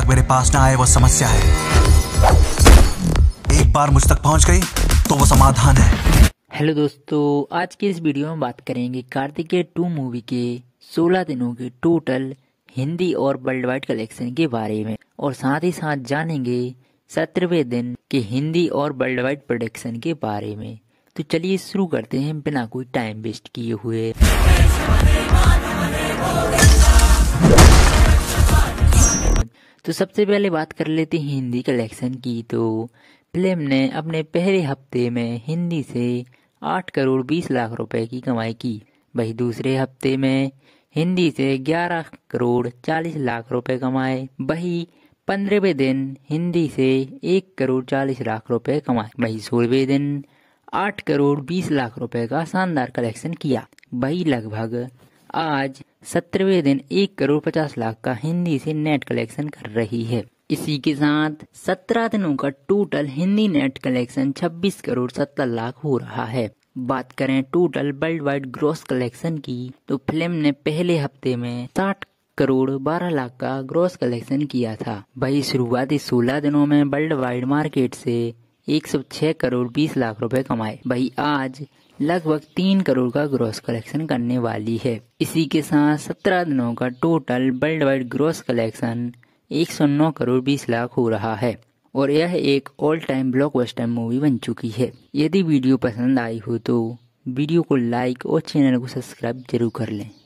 तक मेरे पास ना आए वो समस्या है एक बार मुझ तक पहुंच गई तो वो समाधान है हेलो दोस्तों आज की इस वीडियो में बात करेंगे कार्तिकेय टू मूवी के 16 दिनों के टोटल हिंदी और वर्ल्ड वाइड कलेक्शन के बारे में और साथ ही साथ जानेंगे सत्रहवें दिन के हिंदी और वर्ल्ड वाइड प्रोडक्शन के बारे में तो चलिए शुरू करते हैं बिना कोई टाइम वेस्ट किए हुए तो सबसे पहले बात कर लेते हैं हिंदी कलेक्शन की तो फिल्म ने अपने पहले हफ्ते में हिंदी से आठ करोड़ बीस लाख रुपए की कमाई की वही दूसरे हफ्ते में हिंदी से ग्यारह करोड़ चालीस लाख रुपए कमाए वही पंद्रहवें दिन हिंदी से एक करोड़ चालीस लाख रुपए कमाए वही सोलहवें दिन आठ करोड़ बीस लाख रुपए का शानदार कलेक्शन किया वही लगभग आज सत्रहवें दिन एक करोड़ पचास लाख का हिंदी से नेट कलेक्शन कर रही है इसी के साथ सत्रह दिनों का टोटल हिंदी नेट कलेक्शन छब्बीस करोड़ सत्तर लाख हो रहा है बात करें total worldwide gross collection की तो फिल्म ने पहले हफ्ते में साठ करोड़ बारह लाख का ग्रॉस कलेक्शन किया था वही शुरुआती सोलह दिनों में वर्ल्ड वाइड मार्केट से छह करोड़ बीस लाख रुपए कमाए वही आज लगभग तीन करोड़ का ग्रॉस कलेक्शन करने वाली है इसी के साथ सत्रह दिनों का total worldwide gross collection एक सौ नौ करोड़ बीस लाख हो रहा है और यह एक ऑल टाइम ब्लॉकबस्टर मूवी बन चुकी है यदि वीडियो पसंद आई हो तो वीडियो को लाइक और चैनल को सब्सक्राइब जरूर कर लें